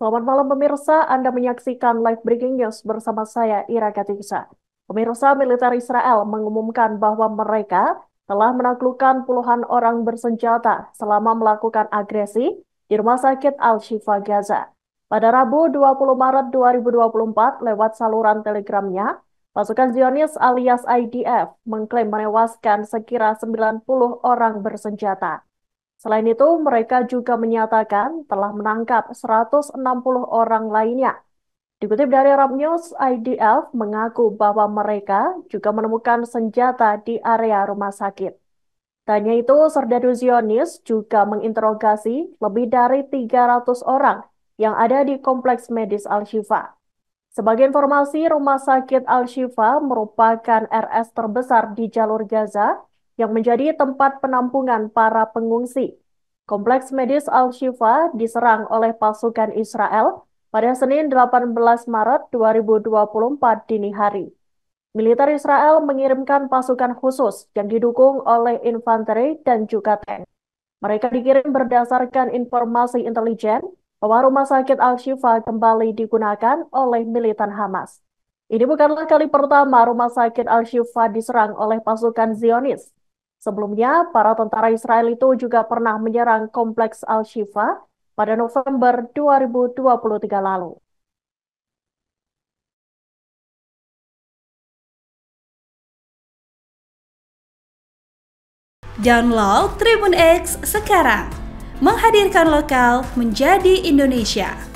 Selamat malam pemirsa, Anda menyaksikan live breaking news bersama saya Ira Katisa. Pemirsa militer Israel mengumumkan bahwa mereka telah menaklukkan puluhan orang bersenjata selama melakukan agresi di Rumah Sakit Al-Shifa Gaza. Pada Rabu 20 Maret 2024 lewat saluran telegramnya, pasukan Zionis alias IDF mengklaim menewaskan sekira 90 orang bersenjata. Selain itu, mereka juga menyatakan telah menangkap 160 orang lainnya. Dikutip dari Arab News, IDF mengaku bahwa mereka juga menemukan senjata di area rumah sakit. Tanya itu, Serdadu Zionis juga menginterogasi lebih dari 300 orang yang ada di Kompleks Medis Al-Shifa. Sebagai informasi, Rumah Sakit Al-Shifa merupakan RS terbesar di jalur Gaza yang menjadi tempat penampungan para pengungsi. Kompleks medis Al-Shifa diserang oleh pasukan Israel pada Senin 18 Maret 2024 dini hari. Militer Israel mengirimkan pasukan khusus yang didukung oleh infanteri dan juga tank. Mereka dikirim berdasarkan informasi intelijen bahwa rumah sakit Al-Shifa kembali digunakan oleh militan Hamas. Ini bukanlah kali pertama rumah sakit Al-Shifa diserang oleh pasukan Zionis. Sebelumnya, para tentara Israel itu juga pernah menyerang kompleks Al-Shifa pada November 2023 lalu. Download Tribun X sekarang. Menghadirkan lokal menjadi Indonesia.